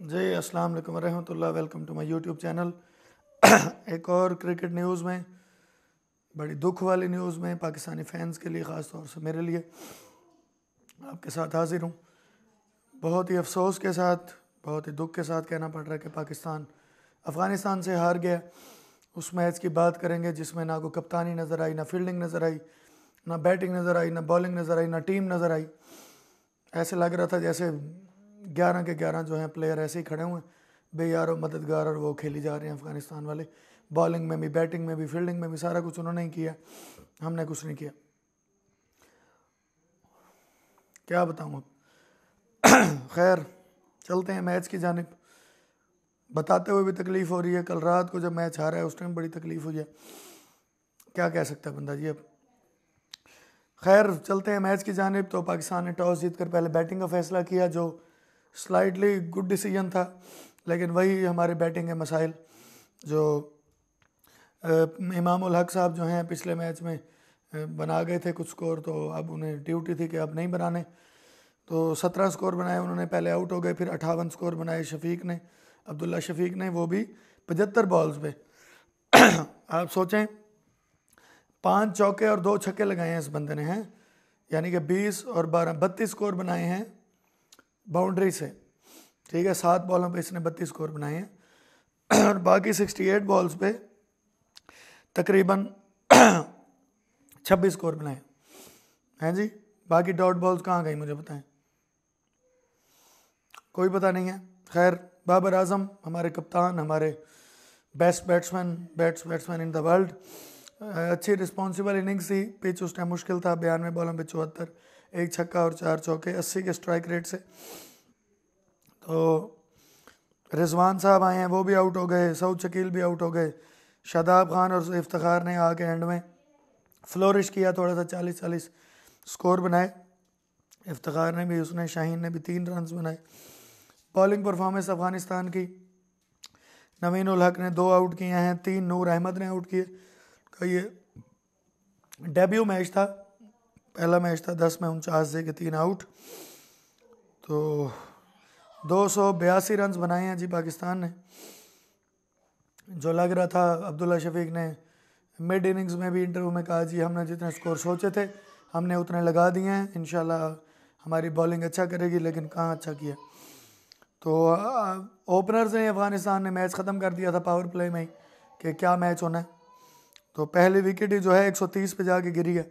जी अस्सलाम वालेकुम रहमतुल्लाह welcome to my YouTube channel एक और क्रिकेट न्यूज़ में बड़ी दुख वाली न्यूज़ में पाकिस्तानी फैंस के लिए ख़ास तौर से मेरे लिए आपके साथ हाजिर हूँ बहुत ही अफसोस के साथ बहुत ही दुख के साथ कहना पड़ रहा है कि पाकिस्तान अफ़गानिस्तान से हार गया उस मैच की बात करेंगे जिसमें ना को कप्तानी नज़र आई ना फील्डिंग नज़र आई ना बैटिंग नज़र आई ना बॉलिंग नज़र आई ना टीम नज़र आई ऐसे लग रहा था जैसे ग्यारह के ग्यारह जो हैं प्लेयर ऐसे ही खड़े हुए हैं बेयार और मददगार और वो खेली जा रहे हैं अफगानिस्तान वाले बॉलिंग में भी बैटिंग में भी फील्डिंग में भी सारा कुछ उन्होंने ही किया हमने कुछ नहीं किया क्या बताऊँ अब खैर चलते हैं मैच की जानब बताते हुए भी तकलीफ़ हो रही है कल रात को जब मैच हारा है उस टाइम बड़ी तकलीफ़ हुई है क्या कह सकता है बंदा जी अब खैर चलते हैं मैच की जानब तो पाकिस्तान ने टॉस जीत कर पहले बैटिंग का फैसला किया जो स्लाइडली गुड डिसीजन था लेकिन वही हमारे बैटिंग के मसाइल जो इमाम हक साहब जो हैं पिछले मैच में बना गए थे कुछ स्कोर तो अब उन्हें ड्यूटी थी कि अब नहीं बनाने तो सत्रह स्कोर बनाए उन्होंने पहले आउट हो गए फिर अठावन स्कोर बनाए शफीक ने अब्दुल्ला शफीक ने वो भी पचहत्तर बॉल्स पे आप सोचें पांच चौके और दो छक्के लगाए हैं इस बंदे ने हैं यानी कि बीस और बारह बत्तीस स्कोर बनाए हैं बाउंड्री से ठीक है सात बॉलों पे इसने बत्तीस स्कोर बनाए हैं और बाकी सिक्सटी एट बॉल्स पे तकरीबन छब्बीस स्कोर बनाए हैं जी बाकी डॉट बॉल्स कहाँ गई मुझे बताएं कोई पता नहीं है खैर बाबर आजम हमारे कप्तान हमारे best batsman best batsman in the world अच्छी रिस्पॉन्सिबल इनिंग्स थी पिच उस टाइम मुश्किल था बयानवे बॉलों पे चौहत्तर एक छक्का और चार चौके अस्सी के स्ट्राइक रेट से तो रिजवान साहब आए हैं वो भी आउट हो गए सऊद शकील भी आउट हो गए शादाब खान और इफ्तार ने आके एंड में फ्लोरिश किया थोड़ा सा चालीस चालीस स्कोर बनाए इफ्तार ने भी उसने शाहीन ने भी तीन रन बनाए बॉलिंग परफॉर्मेंस अफगानिस्तान की नवीन उल हक ने दो आउट किए हैं तीन नूर अहमद ने आउट किए का तो ये डेब्यू मैच था पहला मैच था दस में उनचास दे के तीन आउट तो दो सौ बयासी रन बनाए हैं जी पाकिस्तान ने जो लग रहा था अब्दुल्ला शफीक ने मिड इनिंग्स में भी इंटरव्यू में कहा जी हमने जितने स्कोर सोचे थे हमने उतने लगा दिए हैं इन हमारी बॉलिंग अच्छा करेगी लेकिन कहाँ अच्छा किया तो ओपनर्स ने अफ़गानिस्तान ने मैच ख़त्म कर दिया था पावर प्ले में ही कि क्या मैच होना है तो पहली विकेट ही जो है 130 पे जाके गिरी है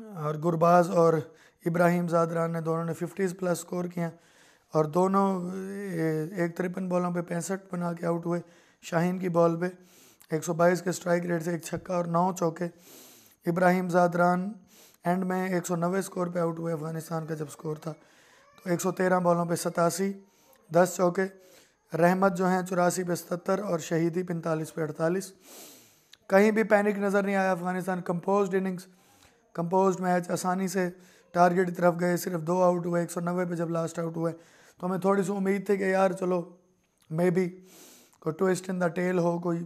और गुरबाज और इब्राहिम जादरान ने दोनों ने फिफ्टीज़ प्लस स्कोर किया और दोनों एक तिरपन बॉलों पे पैंसठ बना के आउट हुए शाहीन की बॉल पे 122 के स्ट्राइक रेट से एक छक्का और नौ चौके इब्राहिम जादरान एंड में 190 स्कोर पे आउट हुए अफगानिस्तान का जब स्कोर था तो 113 बॉलों पे सतासी दस चौके रहमत जो हैं चौरासी पे सतर और शहीदी पैंतालीस पे अड़तालीस कहीं भी पैनिक नज़र नहीं आया Afghanistan compose innings compose match आसानी से टारगेट की तरफ गए सिर्फ दो आउट हुए एक सौ नब्बे पर जब लास्ट आउट हुए तो हमें थोड़ी सी उम्मीद थी कि यार चलो मे बी कोई ट्विस्ट इन द टेल हो कोई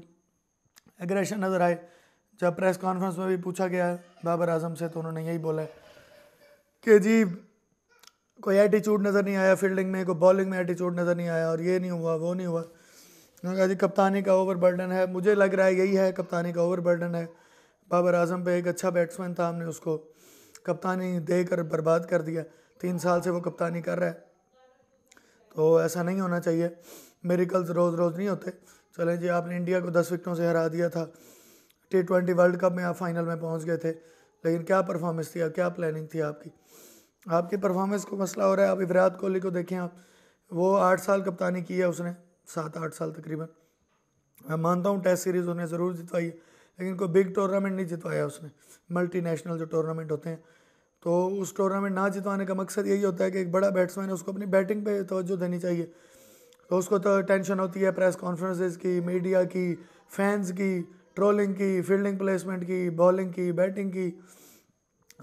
एग्रेशन नज़र आए जब प्रेस कॉन्फ्रेंस में भी पूछा गया बाबर आजम से तो उन्होंने यही बोला कि जी कोई एटीट्यूड नज़र नहीं आया फील्डिंग में कोई बॉलिंग में एटीट्यूड नज़र नहीं आया और ये नहीं हुआ वो नहीं हुआ कहा जी कप्तानी का ओवर बर्डन है मुझे लग रहा है यही है कप्तानी का ओवर बर्डन है बाबर आजम पे एक अच्छा बैट्समैन था हमने उसको कप्तानी देकर बर्बाद कर दिया तीन साल से वो कप्तानी कर रहा है तो ऐसा नहीं होना चाहिए मेरिकल्स रोज़ रोज़ नहीं होते चलें जी आपने इंडिया को दस विकटों से हरा दिया था टी ट्वेंटी वर्ल्ड कप में आप फाइनल में पहुंच गए थे लेकिन क्या परफॉर्मेंस थी क्या प्लानिंग थी आपकी आपकी परफॉर्मेंस को मसला हो रहा है आप विराट कोहली को देखें आप वो आठ साल कप्तानी की है उसने सात आठ साल तकरीबन मैं मानता हूँ टेस्ट सीरीज़ उन्हें ज़रूर जितवाई है लेकिन कोई बिग टूर्नामेंट नहीं जितवाया उसने मल्टीनेशनल जो टूर्नामेंट होते हैं तो उस टूर्नामेंट ना जितवाने का मकसद यही होता है कि एक बड़ा बैट्समैन है उसको अपनी बैटिंग पर तोज्जो देनी चाहिए तो उसको तो टेंशन होती है प्रेस कॉन्फ्रेंसेज की मीडिया की फैंस की ट्रोलिंग की फील्डिंग प्लेसमेंट की बॉलिंग की बैटिंग की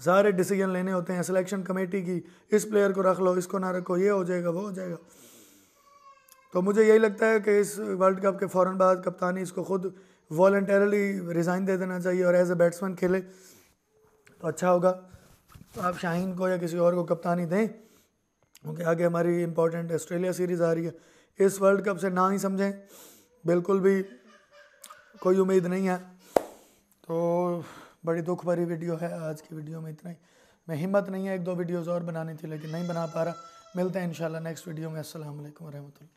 सारे डिसीजन लेने होते हैं सिलेक्शन कमेटी की इस प्लेयर को रख लो इसको ना रखो ये हो जाएगा वो हो जाएगा तो मुझे यही लगता है कि इस वर्ल्ड कप के फ़ौर बाद कप्तानी इसको खुद वॉल्टरली रिज़ाइन दे देना चाहिए और एज ए बैट्समैन खेले तो अच्छा होगा तो आप शाहीन को या किसी और को कप्तानी दें क्योंकि आगे हमारी इंपॉर्टेंट ऑस्ट्रेलिया सीरीज़ आ रही है इस वर्ल्ड कप से ना ही समझें बिल्कुल भी कोई उम्मीद नहीं है तो बड़ी दुख भरी वीडियो है आज की वीडियो में इतना ही मैं हिम्मत नहीं है एक दो वीडियोज़ और बनानी थी लेकिन नहीं बना पा रहा मिलते हैं इंशाल्लाह नेक्स्ट वीडियो में असल वरहमल